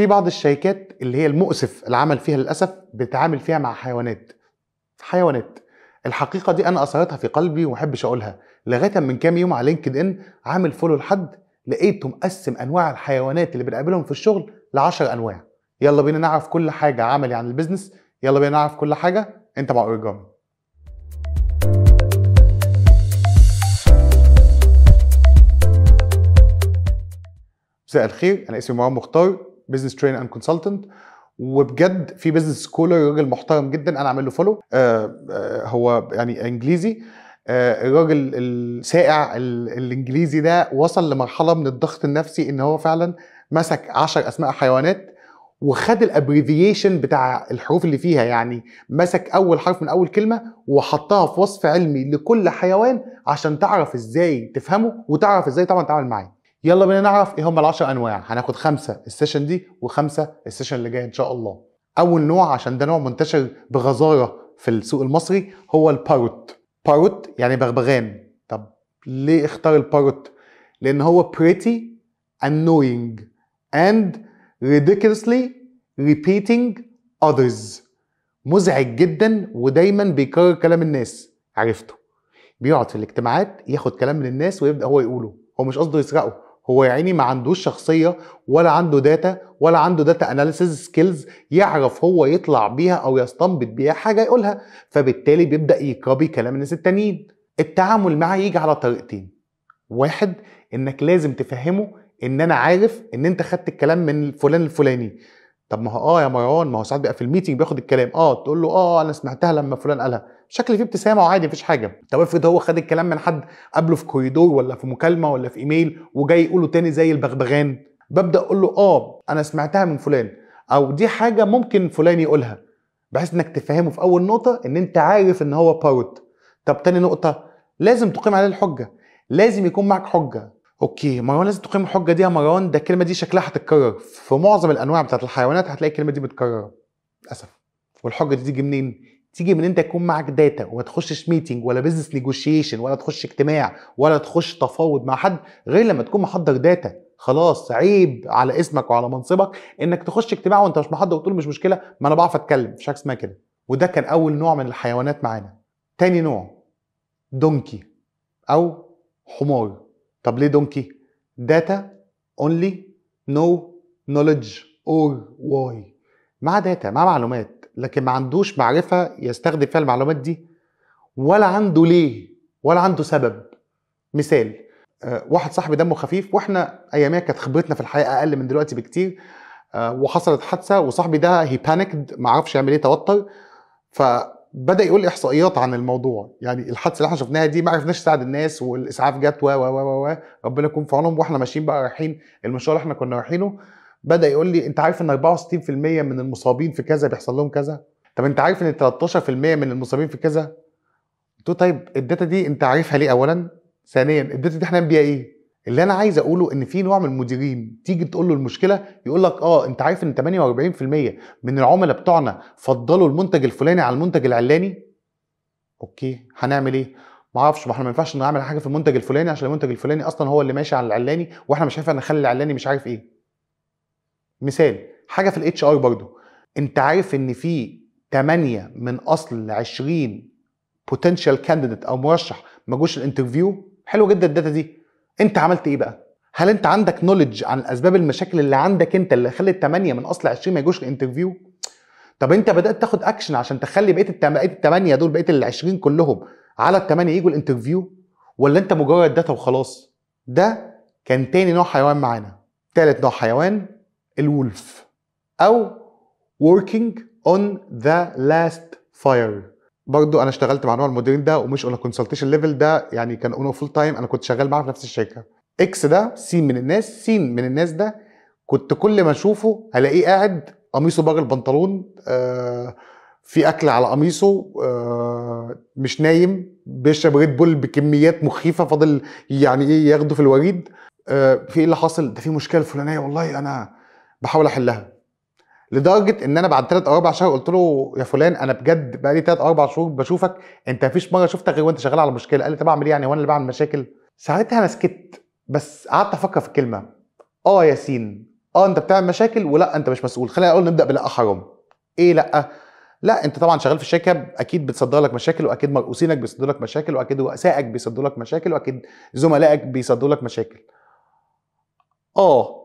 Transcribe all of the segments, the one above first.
في بعض الشركات اللي هي المؤسف العمل فيها للاسف بتعامل فيها مع حيوانات حيوانات الحقيقه دي انا اثرتها في قلبي ومحبش اقولها لغايه من كام يوم على لينكد ان عامل فولو لحد لقيته مقسم انواع الحيوانات اللي بنقابلهم في الشغل ل 10 انواع يلا بينا نعرف كل حاجه عملي عن البيزنس يلا بينا نعرف كل حاجه انت مع اوريجامي مساء الخير انا اسمي مروان مختار بزنس ترين اند كونسلتنت وبجد في بزنس سكولر راجل محترم جدا انا عامل له فولو آه، آه، هو يعني انجليزي آه، الراجل السائع الانجليزي ده وصل لمرحله من الضغط النفسي ان هو فعلا مسك 10 اسماء حيوانات وخد الابريفيشن بتاع الحروف اللي فيها يعني مسك اول حرف من اول كلمه وحطها في وصف علمي لكل حيوان عشان تعرف ازاي تفهمه وتعرف ازاي طبعا تتعامل معاه يلا بينا نعرف ايه هم ال10 انواع هناخد خمسه السيشن دي وخمسه السيشن اللي جاي ان شاء الله اول نوع عشان ده نوع منتشر بغزاره في السوق المصري هو الباروت باروت يعني بغبغان طب ليه اختار الباروت لان هو pretty annoying and ridiculously repeating others مزعج جدا ودايما بيكرر كلام الناس عرفته بيقعد في الاجتماعات ياخد كلام من الناس ويبدا هو يقوله هو مش قصده يسرقه هو يا عيني ما عندوش شخصيه ولا عنده داتا ولا عنده داتا اناليسيز سكيلز يعرف هو يطلع بيها او يستنبط بيها حاجه يقولها فبالتالي بيبدا يكابي كلام الناس التانيين التعامل معاه يجي على طريقتين واحد انك لازم تفهمه ان انا عارف ان انت خدت الكلام من فلان الفلاني طب ما هو اه يا مروان ما هو ساعات بيبقى في الميتنج بياخد الكلام اه تقول له اه انا سمعتها لما فلان قالها شكل فيه ابتسامه وعادي مفيش حاجه طب افرض هو خد الكلام من حد قبله في كوريدور ولا في مكالمه ولا في ايميل وجاي يقوله تاني زي البغبغان ببدا اقول له اه انا سمعتها من فلان او دي حاجه ممكن فلان يقولها بحيث انك تفهمه في اول نقطه ان انت عارف ان هو بارت طب تاني نقطه لازم تقيم عليه الحجه لازم يكون معك حجه اوكي مروان لازم تقيم الحجه دي يا مروان ده الكلمه دي شكلها هتتكرر في معظم الانواع بتاعت الحيوانات هتلاقي الكلمه دي متكرره للاسف والحجه دي تيجي منين؟ تيجي من انت يكون معاك داتا وما تخشش ميتنج ولا بزنس نيجوشيشن ولا تخش اجتماع ولا تخش تفاوض مع حد غير لما تكون محضر داتا خلاص عيب على اسمك وعلى منصبك انك تخش اجتماع وانت مش محضر وتقول مش مشكله ما انا بعرف اتكلم مش حاجه اسمها كده وده كان اول نوع من الحيوانات معانا تاني نوع دونكي او حمار طب ليه دونكي داتا اونلي نو نوليدج اور واي مع داتا مع معلومات لكن ما عندوش معرفه يستخدم فيها المعلومات دي ولا عنده ليه ولا عنده سبب مثال آه، واحد صاحبي دمه خفيف واحنا اياميها كانت خبرتنا في الحياه اقل من دلوقتي بكتير آه، وحصلت حادثه وصاحبي ده هي بانيكد ما عرفش يعمل ايه توتر ف بدا يقول احصائيات عن الموضوع يعني الحادثه اللي احنا شفناها دي ما عرفناش نساعد الناس والاسعاف جت و و و و ربنا يكون في عونهم واحنا ماشيين بقى رايحين المشوار اللي احنا كنا رايحينه بدا يقول لي انت عارف ان 64% من المصابين في كذا بيحصل لهم كذا طب انت عارف ان 13% من المصابين في كذا قلت له طيب الداتا دي انت عارفها ليه اولا ثانيا الداتا دي احنا بيها ايه اللي انا عايز اقوله ان في نوع من المديرين تيجي تقول له المشكله يقول لك اه انت عارف ان 48% من العملاء بتوعنا فضلوا المنتج الفلاني على المنتج العلاني اوكي هنعمل ايه ما اعرفش ما احنا ما ينفعش نعمل حاجه في المنتج الفلاني عشان المنتج الفلاني اصلا هو اللي ماشي على العلاني واحنا مش هينفع نخلي العلاني مش عارف ايه مثال حاجه في الاتش ار برضو انت عارف ان في 8 من اصل 20 بوتنشال كانديديت او مرشح ما جوش الانترفيو حلو جدا الداتا دي انت عملت ايه بقى هل انت عندك نولج عن اسباب المشاكل اللي عندك انت اللي خلت 8 من اصل 20 ما يجوش الانترفيو طب انت بدات تاخد اكشن عشان تخلي بقيه بقيه الثمانيه دول بقيه ال 20 كلهم على الثمانيه يجوا الانترفيو ولا انت مجرد داتا وخلاص ده كان تاني نوع حيوان معانا تالت نوع حيوان الولف او working on the last fire برضو انا اشتغلت مع نوع المديرين ده ومش اون كونسلتيشن ليفل ده يعني كان اون فول تايم انا كنت شغال معاه في نفس الشركه اكس ده سين من الناس سين من الناس ده كنت كل ما اشوفه الاقيه قاعد قميصه بره البنطلون آه، في اكل على قميصه آه، مش نايم بيشرب ريد بول بكميات مخيفه فاضل يعني ايه ياخده في الوريد آه، في ايه اللي حاصل ده في مشكله فلانيه والله انا بحاول احلها لدرجه ان انا بعد ثلاث او اربع شهور قلت له يا فلان انا بجد بقى لي ثلاث او اربع شهور بشوفك انت مفيش مره شفتك غير وانت شغال على مشكله قال لي طب اعمل ايه يعني وانا اللي بعمل مشاكل ساعتها انا سكت بس قعدت افكر في الكلمه اه ياسين اه انت بتعمل مشاكل ولا انت مش مسؤول خلينا اقول نبدا بلا حرام ايه لا لا انت طبعا شغال في الشركه اكيد بتصدر لك مشاكل واكيد مرؤوسينك بيصدروا لك مشاكل واكيد رؤسائك بيصدروا لك مشاكل واكيد زملائك بيصدروا لك مشاكل اه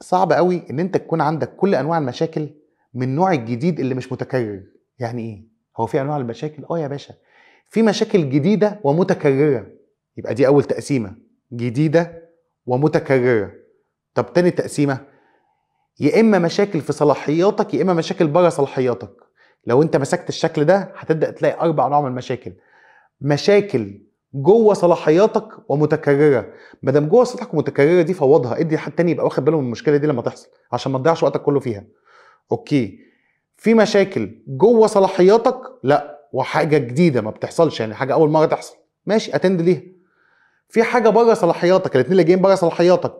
صعب قوي ان انت تكون عندك كل انواع المشاكل من نوع الجديد اللي مش متكرر يعني ايه هو في انواع المشاكل اه يا باشا في مشاكل جديده ومتكرره يبقى دي اول تقسيمه جديده ومتكرره طب تاني تقسيمه يا اما مشاكل في صلاحياتك يا اما مشاكل بره صلاحياتك لو انت مسكت الشكل ده هتبدا تلاقي اربع نوع من المشاكل مشاكل جوه صلاحياتك ومتكرره ما دام جوه صلاحياتك ومتكرره دي فوضها ادي حد تاني يبقى واخد باله من المشكله دي لما تحصل عشان ما تضيعش وقتك كله فيها اوكي في مشاكل جوه صلاحياتك لا وحاجه جديده ما بتحصلش يعني حاجه اول مره تحصل ماشي اتند ليها في حاجه بره صلاحياتك الاثنين اللي جايين بره صلاحياتك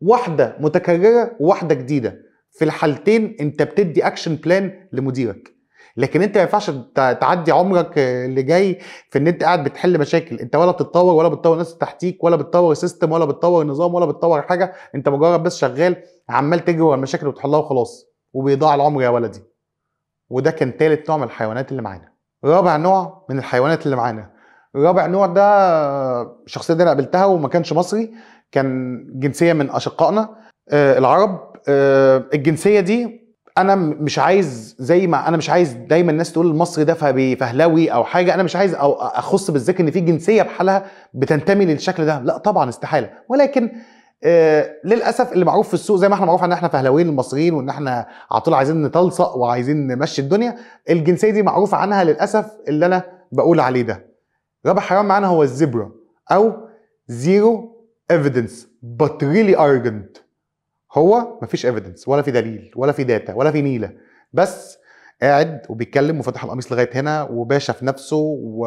واحده متكرره وواحده جديده في الحالتين انت بتدي اكشن بلان لمديرك لكن انت ما ينفعش تعدي عمرك آه، اللي جاي في ان انت قاعد بتحل مشاكل انت ولا بتتطور ولا بتطور ناس تحتيك ولا بتطور سيستم ولا بتطور نظام ولا بتطور حاجه انت مجرد بس شغال عمال تجري ورا المشاكل وتحلها وخلاص وبيضيع العمر يا ولدي وده كان ثالث نوع من الحيوانات اللي معانا رابع نوع من الحيوانات اللي معانا رابع نوع ده آه، شخصيه دي انا قابلتها وما كانش مصري كان جنسيه من اشقائنا آه، العرب الجنسيه دي انا مش عايز زي ما انا مش عايز دايما الناس تقول المصري ده فهلاوي او حاجه انا مش عايز أو اخص بالذات ان في جنسيه بحالها بتنتمي للشكل ده لا طبعا استحاله ولكن آه للاسف اللي معروف في السوق زي ما احنا معروف ان احنا فهلاويين المصريين وان احنا على طول عايزين نتلصق وعايزين نمشي الدنيا الجنسيه دي معروف عنها للاسف اللي انا بقول عليه ده رابع حيوان معانا هو الزبرا او زيرو ايفيدنس بات ريلي ارجنت هو مفيش ايفيدنس ولا في دليل ولا في داتا ولا في نيله بس قاعد وبيتكلم وفتح القميص لغايه هنا وباشا في نفسه و...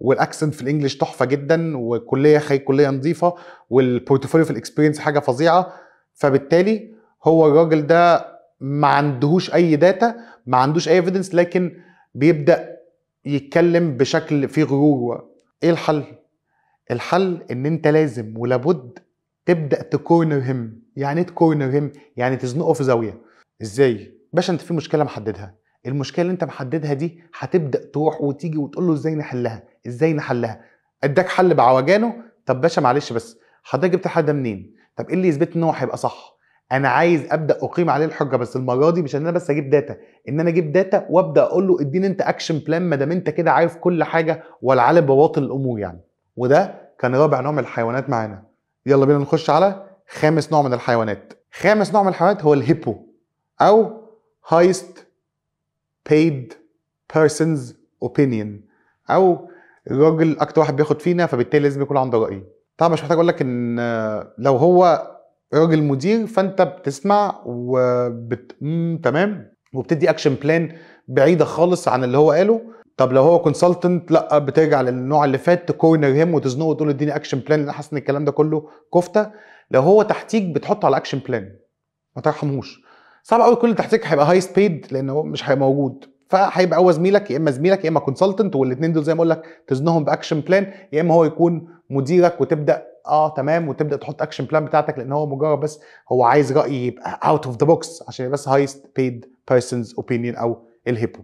والاكسنت في الانجليش تحفه جدا وكليه خي كليه نظيفه والبورتفوليو في الاكسبيرينس حاجه فظيعه فبالتالي هو الراجل ده ما عندهوش اي داتا ما عندوش اي ايفيدنس لكن بيبدا يتكلم بشكل فيه غرور ايه الحل الحل ان انت لازم ولابد تبدا تكورنر هيم يعني ايه تكورنر هيم يعني تزنقه في زاويه ازاي باشا انت في مشكله محددها المشكله اللي انت محددها دي هتبدا تروح وتيجي وتقول له ازاي نحلها ازاي نحلها اداك حل بعوجانه طب باشا معلش بس حضرتك جبت الحل ده منين طب ايه اللي يثبت ان هو هيبقى صح انا عايز ابدا اقيم عليه الحجه بس المره دي مش ان انا بس اجيب داتا ان انا اجيب داتا وابدا اقول له اديني انت اكشن بلان ما دام انت كده عارف كل حاجه والعالم بواطن الامور يعني وده كان رابع نوع من الحيوانات معانا يلا بينا نخش على خامس نوع من الحيوانات خامس نوع من الحيوانات هو الهيبو او هايست paid person's opinion او الراجل اكتر واحد بياخد فينا فبالتالي لازم يكون عنده راي طبعا مش محتاج اقول لك ان لو هو راجل مدير فانت بتسمع وبت تمام وبتدي اكشن بلان بعيده خالص عن اللي هو قاله طب لو هو كونسلتنت لا بترجع للنوع اللي فات تكورنر هيم وتزنقه وتقول له اديني اكشن بلان انا حاسس ان الكلام ده كله كفته لو هو تحتيك بتحطه على اكشن بلان ما ترحمهوش صعب قوي كل تحتيك هيبقى هايست بيد لان هو مش هيبقى موجود فهيبقى هو زميلك يا اما زميلك يا اما كونسلتنت والاثنين دول زي ما اقول لك تزنهم باكشن بلان يا اما هو يكون مديرك وتبدا اه تمام وتبدا تحط اكشن بلان بتاعتك لان هو مجرد بس هو عايز راي يبقى اوت اوف ذا بوكس عشان بس هايست بيد بيرسونز اوبينيون او الهيبو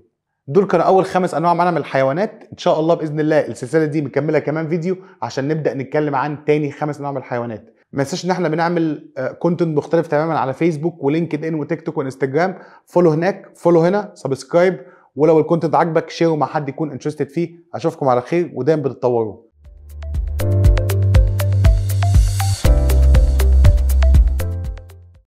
دول كانوا اول خمس انواع معانا من الحيوانات ان شاء الله باذن الله السلسله دي مكمله كمان فيديو عشان نبدا نتكلم عن تاني خمس انواع من الحيوانات ما تنساش ان احنا بنعمل كونتنت آه، مختلف تماما على فيسبوك ولينكد ان وتيك توك وانستجرام فولو هناك فولو هنا سبسكرايب ولو الكونتنت عجبك شيره مع حد يكون انترستد فيه اشوفكم على خير ودايما بتتطوروا